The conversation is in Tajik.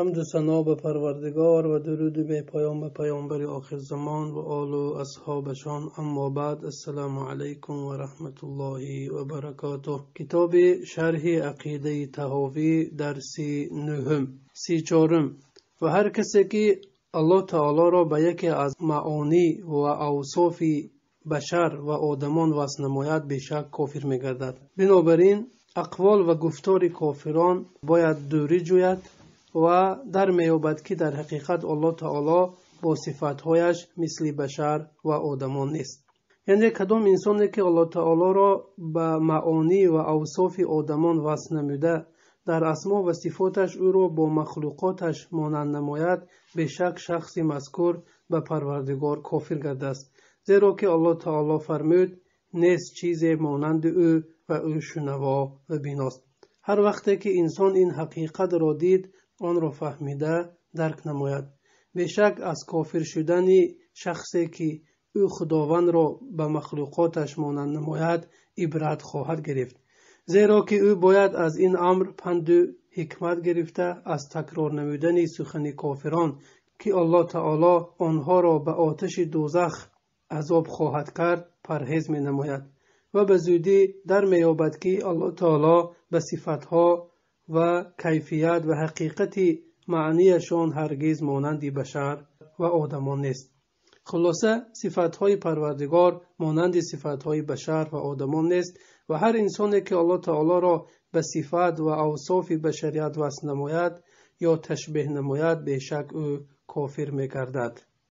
ҳамду сано ба парвардигор ва дуруду бепоён ба паёмбари охирзамон ва олу асҳобашон аммо баъд ассалому алайкум ва раҳматуллоҳи ва баракотуҳ китоби шарҳи ақидаи таҳовӣ дарси нуҳум си чорум ва ҳар касе ки аллоҳ таолоро ба яке аз маонӣ ва авсофи башар ва одамон васл намояд бешак кофир мегардад бинобар ин ақвол ва гуфтори кофирон бояд дурӣ ҷӯяд ва дар меёбад ки дар ҳақиқат алло таоло бо сифатҳояш мисли башар ва одамон нест яъне кадом инсоне ки алло таолоро ба маонӣ ва авсофи одамон васф намуда дар асмо ва сифоташ ӯро бо махлуқоташ монанд намояд бешак шахси мазкур ба парвардигор кофир гардааст зеро ки алло таоло фармуд нест чизе монанди ӯ ва ӯ шунаво ва биност ҳар вақте ки инсон ин ҳақиқатро дид онро фаҳмида дарк намояд бешак аз кофир шудани шахсе ки ӯ худовандро ба махлуқоташ монанд намояд ибрат хоҳад гирифт зеро ки ӯ бояд аз ин амр панду ҳикмат гирифта аз такрор намудани сухани кофирон ки аллоҳ таоло онҳоро ба оташи дӯзах азоб хоҳад кард парҳез менамояд ва ба зудӣ дар меёбад ки аллоҳ таоло ба сифатҳо ва кайфият ва ҳақиқати маънияшон ҳаргиз монанди башар ва одамон нест хулоса сифатҳои парвардигор монанди сифатҳои башар ва одамон нест ва ҳар инсоне ки алло таолоро ба сифат ва авсофи башарият васл намояд ё ташбеҳ намояд бешак ӯ кофир мегардад